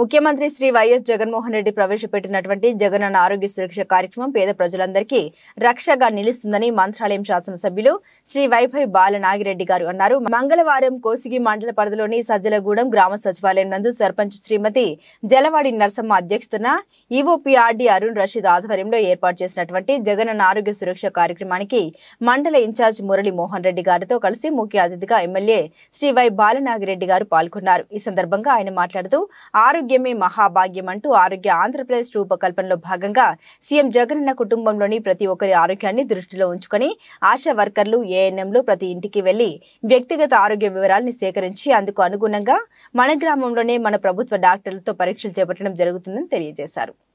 ముఖ్యమంత్రి శ్రీ వైఎస్ జగన్మోహన్ రెడ్డి ప్రవేశపెట్టినటువంటి జగనన్న ఆరోగ్య సురక్ష కార్యక్రమం పేద ప్రజలందరికీ రక్షగా నిలుస్తుందని మంత్రాలయం శాసనసభ్యులు శ్రీ వైభవ్ బాల నాగిరెడ్డి గారు అన్నారు మంగళవారం కోసిగి మండల పరిధిలోని సజ్జలగూడెం గ్రామ సచివాలయం నందు సర్పంచ్ శ్రీమతి జలవాడి నరసమ్మ అధ్యక్షతన ఈఓపీఆర్డీ అరుణ్ రషీద్ ఆధ్వర్యంలో ఏర్పాటు చేసినటువంటి జగనన్న ఆరోగ్య సురక్ష కార్యక్రమానికి మండల ఇన్ఛార్జ్ మురళి మోహన్ రెడ్డి గారితో కలిసి ముఖ్య అతిథిగా ఎమ్మెల్యే శ్రీ వై బాలనాగిరెడ్డి గారు పాల్గొన్నారు ఈ సందర్భంగా ఆయన మాట్లాడుతూ ఆరోగ్య ఆరోగ్యమే మహాభాగ్యం అంటూ ఆరోగ్య ఆంధ్రప్రదేశ్ రూపకల్పనలో భాగంగా సీఎం జగనన్న కుటుంబంలోని ప్రతి ఒక్కరి ఆరోగ్యాన్ని దృష్టిలో ఉంచుకొని ఆశా వర్కర్లు ఏఎన్ఎంలు ప్రతి ఇంటికి వెళ్లి వ్యక్తిగత ఆరోగ్య వివరాలను సేకరించి అందుకు అనుగుణంగా మన గ్రామంలోనే మన ప్రభుత్వ డాక్టర్లతో పరీక్షలు చేపట్టడం జరుగుతుందని తెలియజేశారు